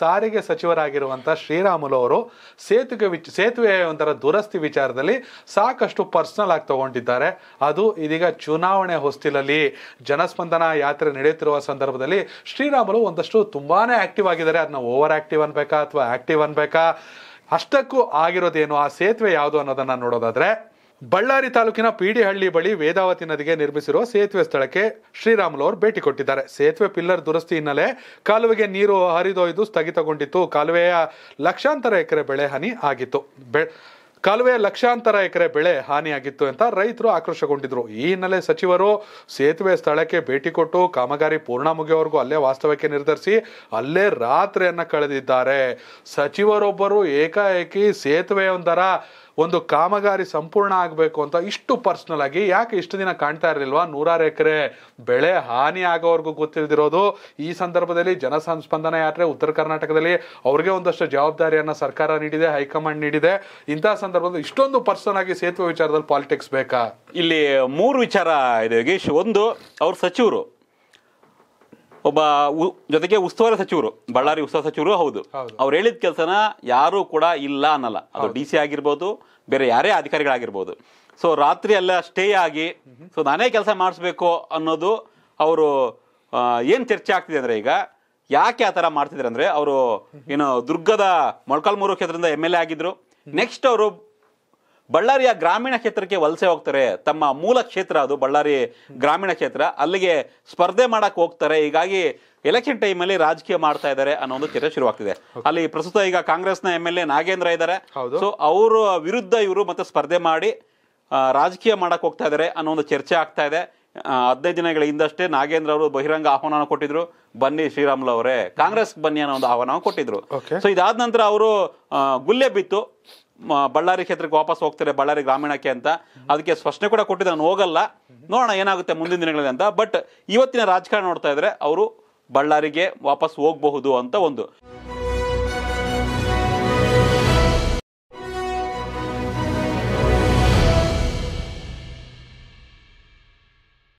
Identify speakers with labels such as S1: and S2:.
S1: ಸಾರಿಗೆ ಸಚಿವರಾಗಿರುವಂಥ ಶ್ರೀರಾಮುಲು ಅವರು ಸೇತುವೆ ವಿಚ ಸೇತುವೆ ಒಂಥರ ದುರಸ್ತಿ ವಿಚಾರದಲ್ಲಿ ಸಾಕಷ್ಟು ಪರ್ಸ್ನಲ್ ಆಗಿ ತಗೊಂಡಿದ್ದಾರೆ ಅದು ಇದೀಗ ಚುನಾವಣೆ ಹೊಸ್ತಿಲಲ್ಲಿ ಜನಸ್ಪಂದನ ಯಾತ್ರೆ ನಡೆಯುತ್ತಿರುವ ಸಂದರ್ಭದಲ್ಲಿ ಶ್ರೀರಾಮುಲು ಒಂದಷ್ಟು ತುಂಬಾ ಆಕ್ಟಿವ್ ಆಗಿದ್ದಾರೆ ಅದನ್ನ ಓವರ್ ಆಕ್ಟಿವ್ ಅನ್ಬೇಕಾ ಅಥವಾ ಆ್ಯಕ್ಟಿವ್ ಅನ್ಬೇಕಾ ಅಷ್ಟಕ್ಕೂ ಆಗಿರೋದೇನು ಆ ಸೇತುವೆ ಯಾವುದು ಅನ್ನೋದನ್ನು ನೋಡೋದಾದರೆ ಬಳ್ಳಾರಿ ತಾಲೂಕಿನ ಪಿಡಿಹಳ್ಳಿ ಬಳಿ ವೇದಾವತಿ ನದಿಗೆ ನಿರ್ಮಿಸಿರುವ ಸೇತುವೆ ಸ್ಥಳಕ್ಕೆ ಶ್ರೀರಾಮುಲು ಅವರು ಭೇಟಿ ಕೊಟ್ಟಿದ್ದಾರೆ ಸೇತುವೆ ಪಿಲ್ಲರ್ ದುರಸ್ತಿ ಹಿನ್ನೆಲೆ ಕಾಲುವೆಗೆ ನೀರು ಹರಿದೊಯ್ದು ಸ್ಥಗಿತಗೊಂಡಿತ್ತು ಕಾಲುವೆಯ ಲಕ್ಷಾಂತರ ಎಕರೆ ಬೆಳೆ ಹಾನಿ ಆಗಿತ್ತು ಕಾಲುವೆಯ ಲಕ್ಷಾಂತರ ಎಕರೆ ಬೆಳೆ ಹಾನಿಯಾಗಿತ್ತು ಅಂತ ರೈತರು ಆಕ್ರೋಶಗೊಂಡಿದ್ರು ಈ ಹಿನ್ನೆಲೆ ಸಚಿವರು ಸೇತುವೆ ಸ್ಥಳಕ್ಕೆ ಭೇಟಿ ಕೊಟ್ಟು ಕಾಮಗಾರಿ ಪೂರ್ಣ ಮುಗಿಯೋವರೆಗೂ ಅಲ್ಲೇ ವಾಸ್ತವಕ್ಕೆ ನಿರ್ಧರಿಸಿ ಅಲ್ಲೇ ರಾತ್ರಿಯನ್ನು ಕಳೆದಿದ್ದಾರೆ ಸಚಿವರೊಬ್ಬರು ಏಕಾಏಕಿ ಸೇತುವೆಯೊಂದರ ಒಂದು ಕಾಮಗಾರಿ ಸಂಪೂರ್ಣ ಆಗಬೇಕು ಅಂತ ಇಷ್ಟು ಪರ್ಸ್ನಲ್ ಆಗಿ ಯಾಕೆ ಇಷ್ಟು ದಿನ ಕಾಣ್ತಾ ಇರಲಿಲ್ವಾ ನೂರಾರು ಎಕರೆ ಬೆಳೆ ಹಾನಿ ಆಗೋವರೆಗೂ ಗೊತ್ತಿಲ್ದಿರೋದು ಈ ಸಂದರ್ಭದಲ್ಲಿ ಜನಸಂಸ್ಪಂದನ ಯಾತ್ರೆ ಉತ್ತರ ಕರ್ನಾಟಕದಲ್ಲಿ ಅವ್ರಿಗೆ ಒಂದಷ್ಟು ಜವಾಬ್ದಾರಿಯನ್ನು ಸರ್ಕಾರ ನೀಡಿದೆ ಹೈಕಮಾಂಡ್ ನೀಡಿದೆ ಇಂತಹ ಸಂದರ್ಭದಲ್ಲಿ ಇಷ್ಟೊಂದು ಪರ್ಸನ್ ಆಗಿ ಸೇತುವೆ ವಿಚಾರದಲ್ಲಿ ಪಾಲಿಟಿಕ್ಸ್ ಬೇಕಾ ಇಲ್ಲಿ ಮೂರು ವಿಚಾರ ಇದೆ ಯೋಗೇಶ್ ಒಂದು
S2: ಅವ್ರ ಸಚಿವರು ಒಬ್ಬ ಜೊತೆಗೆ ಉಸ್ತುವಾರಿ ಸಚಿವರು ಬಳ್ಳಾರಿ ಉಸ್ತುವಾರಿ ಸಚಿವರು ಹೌದು ಅವ್ರು ಹೇಳಿದ ಕೆಲಸನ ಯಾರೂ ಕೂಡ ಇಲ್ಲ ಅನ್ನಲ್ಲ ಅದು ಡಿ ಸಿ ಆಗಿರ್ಬೋದು ಬೇರೆ ಯಾರೇ ಅಧಿಕಾರಿಗಳಾಗಿರ್ಬೋದು ಸೊ ರಾತ್ರಿ ಎಲ್ಲ ಸ್ಟೇ ಆಗಿ ಸೊ ನಾನೇ ಕೆಲಸ ಮಾಡಿಸ್ಬೇಕು ಅನ್ನೋದು ಅವರು ಏನು ಚರ್ಚೆ ಆಗ್ತಿದೆ ಅಂದರೆ ಈಗ ಯಾಕೆ ಆ ಥರ ಮಾಡ್ತಿದ್ರು ಅಂದರೆ ಅವರು ಏನು ದುರ್ಗದ ಮೊಳಕಾಲ್ಮೂರು ಕ್ಷೇತ್ರದಿಂದ ಎಮ್ ಎಲ್ ಎ ಆಗಿದ್ರು ನೆಕ್ಸ್ಟ್ ಅವರು ಬಳ್ಳಾರಿಯ ಗ್ರಾಮೀಣ ಕ್ಷೇತ್ರಕ್ಕೆ ವಲಸೆ ಹೋಗ್ತಾರೆ ತಮ್ಮ ಮೂಲ ಕ್ಷೇತ್ರ ಅದು ಬಳ್ಳಾರಿ ಗ್ರಾಮೀಣ ಕ್ಷೇತ್ರ ಅಲ್ಲಿಗೆ ಸ್ಪರ್ಧೆ ಮಾಡಕ್ ಹೋಗ್ತಾರೆ ಹೀಗಾಗಿ ಎಲೆಕ್ಷನ್ ಅಲ್ಲಿ ರಾಜಕೀಯ ಮಾಡ್ತಾ ಇದ್ದಾರೆ ಅನ್ನೋ ಒಂದು ಚರ್ಚೆ ಶುರುವಾಗ್ತಿದೆ ಅಲ್ಲಿ ಪ್ರಸ್ತುತ ಈಗ ಕಾಂಗ್ರೆಸ್ನ ಎಂ ಎಲ್ ಎ ನಾಗೇಂದ್ರ ಇದ್ದಾರೆ ಸೊ ಅವರ ವಿರುದ್ಧ ಇವರು ಮತ್ತೆ ಸ್ಪರ್ಧೆ ಮಾಡಿ ರಾಜಕೀಯ ಮಾಡಕ್ ಹೋಗ್ತಾ ಇದ್ದಾರೆ ಅನ್ನೋ ಒಂದು ಚರ್ಚೆ ಆಗ್ತಾ ಇದೆ ಹದಿನೈದು ದಿನಗಳ ಹಿಂದಷ್ಟೇ ನಾಗೇಂದ್ರ ಅವರು ಬಹಿರಂಗ ಆಹ್ವಾನ ಕೊಟ್ಟಿದ್ರು ಬನ್ನಿ ಶ್ರೀರಾಮುಲು ಅವರೇ ಕಾಂಗ್ರೆಸ್ ಬನ್ನಿ ಅನ್ನೋ ಒಂದು ಆಹ್ವಾನ ಕೊಟ್ಟಿದ್ರು ಸೊ ಇದಾದ ನಂತರ ಅವರು ಗುಲ್ಲೆ ಬಿತ್ತು ಬಳ್ಳಾರಿ ಕ್ಷೇತ್ರಕ್ಕೆ ವಾಪಸ್ ಹೋಗ್ತಾರೆ ಬಳ್ಳಾರಿ ಗ್ರಾಮೀಣಕ್ಕೆ ಅಂತ ಅದಕ್ಕೆ ಸ್ಪಷ್ಟನೆ ಕೂಡ ಕೊಟ್ಟಿದ್ದೆ ನಾನು ಹೋಗಲ್ಲ ನೋಡೋಣ ಏನಾಗುತ್ತೆ ಮುಂದಿನ ದಿನಗಳಲ್ಲಿ ಅಂತ ಬಟ್ ಇವತ್ತಿನ ರಾಜಕಾರಣ ನೋಡ್ತಾ ಇದ್ರೆ ಅವರು ಬಳ್ಳಾರಿಗೆ ವಾಪಸ್ ಹೋಗಬಹುದು ಅಂತ ಒಂದು